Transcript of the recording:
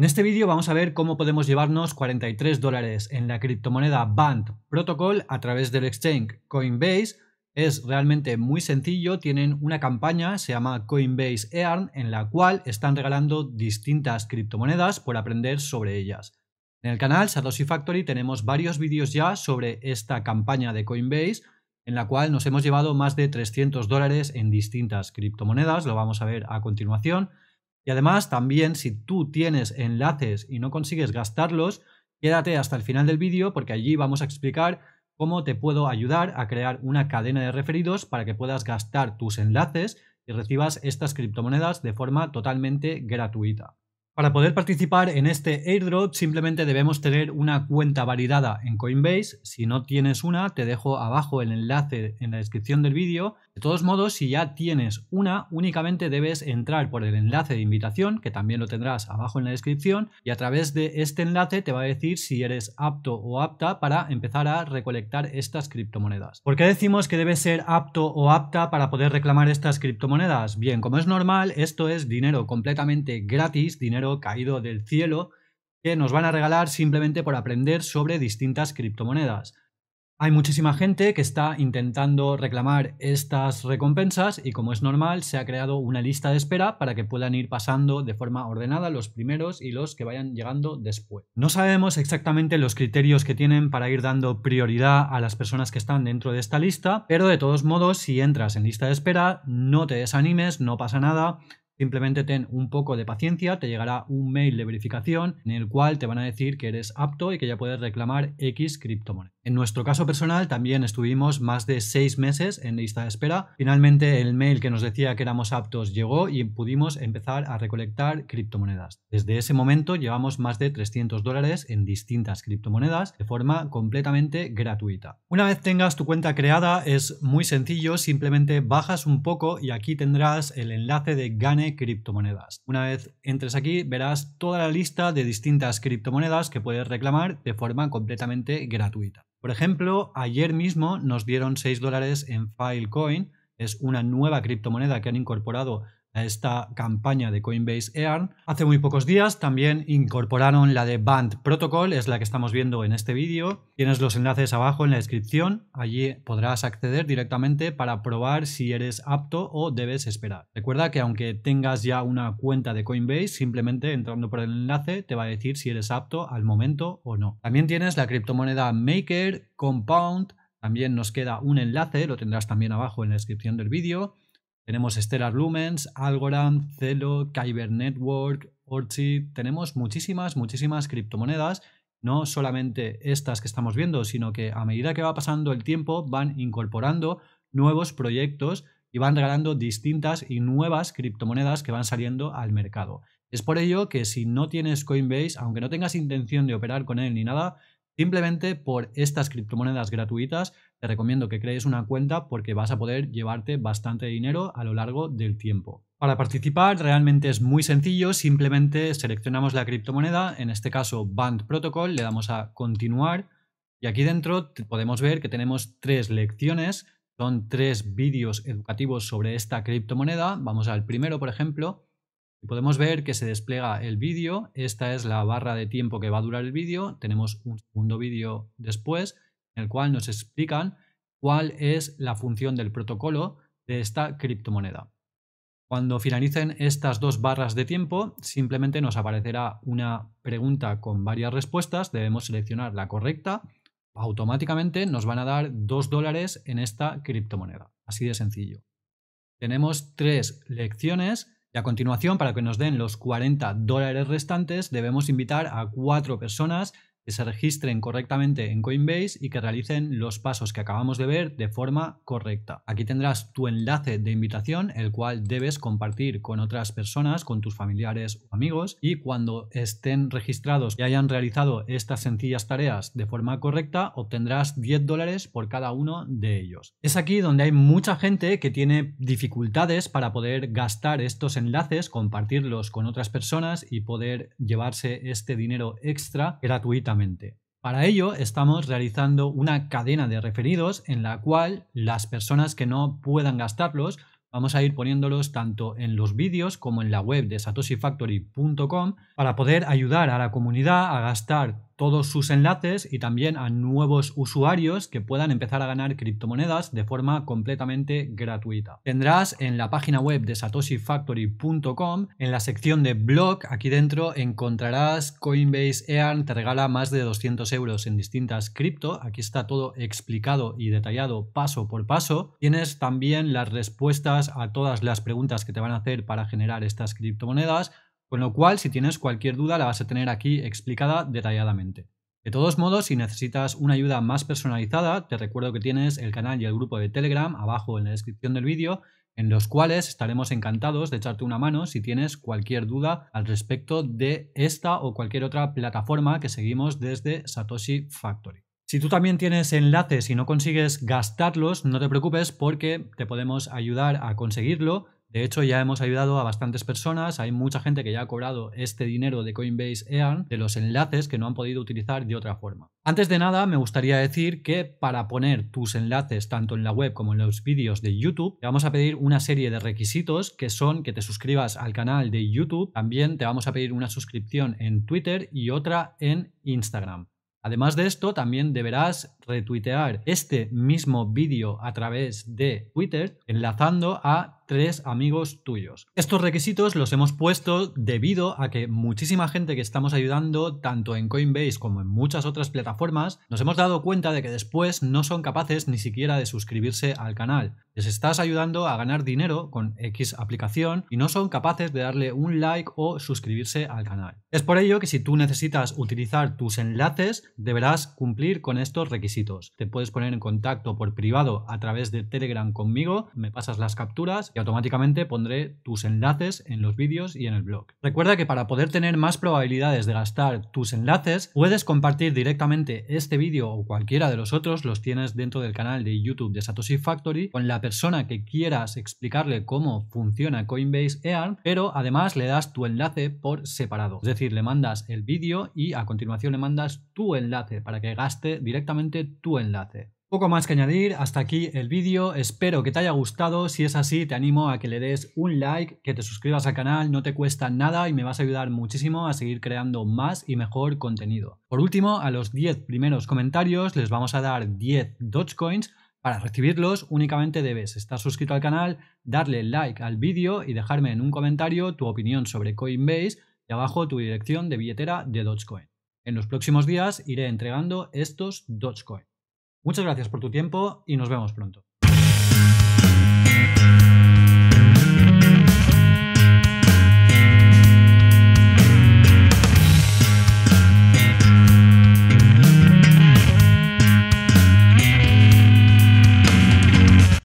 En este vídeo vamos a ver cómo podemos llevarnos 43 dólares en la criptomoneda Band Protocol a través del exchange Coinbase. Es realmente muy sencillo, tienen una campaña, se llama Coinbase Earn, en la cual están regalando distintas criptomonedas por aprender sobre ellas. En el canal Satoshi Factory tenemos varios vídeos ya sobre esta campaña de Coinbase, en la cual nos hemos llevado más de 300 dólares en distintas criptomonedas, lo vamos a ver a continuación. Y además también si tú tienes enlaces y no consigues gastarlos, quédate hasta el final del vídeo porque allí vamos a explicar cómo te puedo ayudar a crear una cadena de referidos para que puedas gastar tus enlaces y recibas estas criptomonedas de forma totalmente gratuita. Para poder participar en este airdrop simplemente debemos tener una cuenta validada en Coinbase. Si no tienes una, te dejo abajo el enlace en la descripción del vídeo de todos modos, si ya tienes una, únicamente debes entrar por el enlace de invitación, que también lo tendrás abajo en la descripción, y a través de este enlace te va a decir si eres apto o apta para empezar a recolectar estas criptomonedas. ¿Por qué decimos que debes ser apto o apta para poder reclamar estas criptomonedas? Bien, como es normal, esto es dinero completamente gratis, dinero caído del cielo, que nos van a regalar simplemente por aprender sobre distintas criptomonedas. Hay muchísima gente que está intentando reclamar estas recompensas y como es normal se ha creado una lista de espera para que puedan ir pasando de forma ordenada los primeros y los que vayan llegando después. No sabemos exactamente los criterios que tienen para ir dando prioridad a las personas que están dentro de esta lista, pero de todos modos si entras en lista de espera no te desanimes, no pasa nada, Simplemente ten un poco de paciencia, te llegará un mail de verificación en el cual te van a decir que eres apto y que ya puedes reclamar X criptomonedas. En nuestro caso personal también estuvimos más de seis meses en lista de espera. Finalmente el mail que nos decía que éramos aptos llegó y pudimos empezar a recolectar criptomonedas. Desde ese momento llevamos más de 300 dólares en distintas criptomonedas de forma completamente gratuita. Una vez tengas tu cuenta creada es muy sencillo, simplemente bajas un poco y aquí tendrás el enlace de Gane criptomonedas. Una vez entres aquí verás toda la lista de distintas criptomonedas que puedes reclamar de forma completamente gratuita. Por ejemplo, ayer mismo nos dieron 6 dólares en Filecoin, es una nueva criptomoneda que han incorporado a esta campaña de Coinbase EARN. Hace muy pocos días también incorporaron la de Band Protocol, es la que estamos viendo en este vídeo. Tienes los enlaces abajo en la descripción, allí podrás acceder directamente para probar si eres apto o debes esperar. Recuerda que aunque tengas ya una cuenta de Coinbase, simplemente entrando por el enlace te va a decir si eres apto al momento o no. También tienes la criptomoneda Maker, Compound, también nos queda un enlace, lo tendrás también abajo en la descripción del vídeo. Tenemos Stellar Lumens, Algorand, Celo, Kyber Network, Orchid. Tenemos muchísimas, muchísimas criptomonedas. No solamente estas que estamos viendo, sino que a medida que va pasando el tiempo van incorporando nuevos proyectos y van regalando distintas y nuevas criptomonedas que van saliendo al mercado. Es por ello que si no tienes Coinbase, aunque no tengas intención de operar con él ni nada, Simplemente por estas criptomonedas gratuitas te recomiendo que crees una cuenta porque vas a poder llevarte bastante dinero a lo largo del tiempo. Para participar realmente es muy sencillo, simplemente seleccionamos la criptomoneda, en este caso Band Protocol, le damos a continuar y aquí dentro podemos ver que tenemos tres lecciones, son tres vídeos educativos sobre esta criptomoneda, vamos al primero por ejemplo, Podemos ver que se despliega el vídeo, esta es la barra de tiempo que va a durar el vídeo, tenemos un segundo vídeo después en el cual nos explican cuál es la función del protocolo de esta criptomoneda. Cuando finalicen estas dos barras de tiempo, simplemente nos aparecerá una pregunta con varias respuestas, debemos seleccionar la correcta, automáticamente nos van a dar 2 dólares en esta criptomoneda, así de sencillo. Tenemos tres lecciones y a continuación, para que nos den los 40 dólares restantes, debemos invitar a cuatro personas que se registren correctamente en Coinbase y que realicen los pasos que acabamos de ver de forma correcta. Aquí tendrás tu enlace de invitación, el cual debes compartir con otras personas, con tus familiares o amigos, y cuando estén registrados y hayan realizado estas sencillas tareas de forma correcta, obtendrás 10 dólares por cada uno de ellos. Es aquí donde hay mucha gente que tiene dificultades para poder gastar estos enlaces, compartirlos con otras personas y poder llevarse este dinero extra gratuito. Para ello estamos realizando una cadena de referidos en la cual las personas que no puedan gastarlos vamos a ir poniéndolos tanto en los vídeos como en la web de satoshifactory.com para poder ayudar a la comunidad a gastar todos sus enlaces y también a nuevos usuarios que puedan empezar a ganar criptomonedas de forma completamente gratuita. Tendrás en la página web de satoshifactory.com, en la sección de blog, aquí dentro encontrarás Coinbase EARN, te regala más de 200 euros en distintas cripto, aquí está todo explicado y detallado paso por paso. Tienes también las respuestas a todas las preguntas que te van a hacer para generar estas criptomonedas, con lo cual, si tienes cualquier duda, la vas a tener aquí explicada detalladamente. De todos modos, si necesitas una ayuda más personalizada, te recuerdo que tienes el canal y el grupo de Telegram abajo en la descripción del vídeo, en los cuales estaremos encantados de echarte una mano si tienes cualquier duda al respecto de esta o cualquier otra plataforma que seguimos desde Satoshi Factory. Si tú también tienes enlaces y no consigues gastarlos, no te preocupes porque te podemos ayudar a conseguirlo de hecho, ya hemos ayudado a bastantes personas. Hay mucha gente que ya ha cobrado este dinero de Coinbase EARN de los enlaces que no han podido utilizar de otra forma. Antes de nada, me gustaría decir que para poner tus enlaces tanto en la web como en los vídeos de YouTube, te vamos a pedir una serie de requisitos que son que te suscribas al canal de YouTube. También te vamos a pedir una suscripción en Twitter y otra en Instagram. Además de esto, también deberás retuitear este mismo vídeo a través de Twitter enlazando a tres amigos tuyos. Estos requisitos los hemos puesto debido a que muchísima gente que estamos ayudando, tanto en Coinbase como en muchas otras plataformas, nos hemos dado cuenta de que después no son capaces ni siquiera de suscribirse al canal. Les estás ayudando a ganar dinero con X aplicación y no son capaces de darle un like o suscribirse al canal. Es por ello que si tú necesitas utilizar tus enlaces, deberás cumplir con estos requisitos te puedes poner en contacto por privado a través de Telegram conmigo, me pasas las capturas y automáticamente pondré tus enlaces en los vídeos y en el blog. Recuerda que para poder tener más probabilidades de gastar tus enlaces, puedes compartir directamente este vídeo o cualquiera de los otros, los tienes dentro del canal de YouTube de Satoshi Factory, con la persona que quieras explicarle cómo funciona Coinbase EARN, pero además le das tu enlace por separado. Es decir, le mandas el vídeo y a continuación le mandas tu enlace para que gaste directamente tu enlace. Poco más que añadir, hasta aquí el vídeo, espero que te haya gustado, si es así te animo a que le des un like, que te suscribas al canal, no te cuesta nada y me vas a ayudar muchísimo a seguir creando más y mejor contenido. Por último, a los 10 primeros comentarios les vamos a dar 10 Dogecoins, para recibirlos únicamente debes estar suscrito al canal, darle like al vídeo y dejarme en un comentario tu opinión sobre Coinbase y abajo tu dirección de billetera de Dogecoin. En los próximos días iré entregando estos Dogecoin. Muchas gracias por tu tiempo y nos vemos pronto.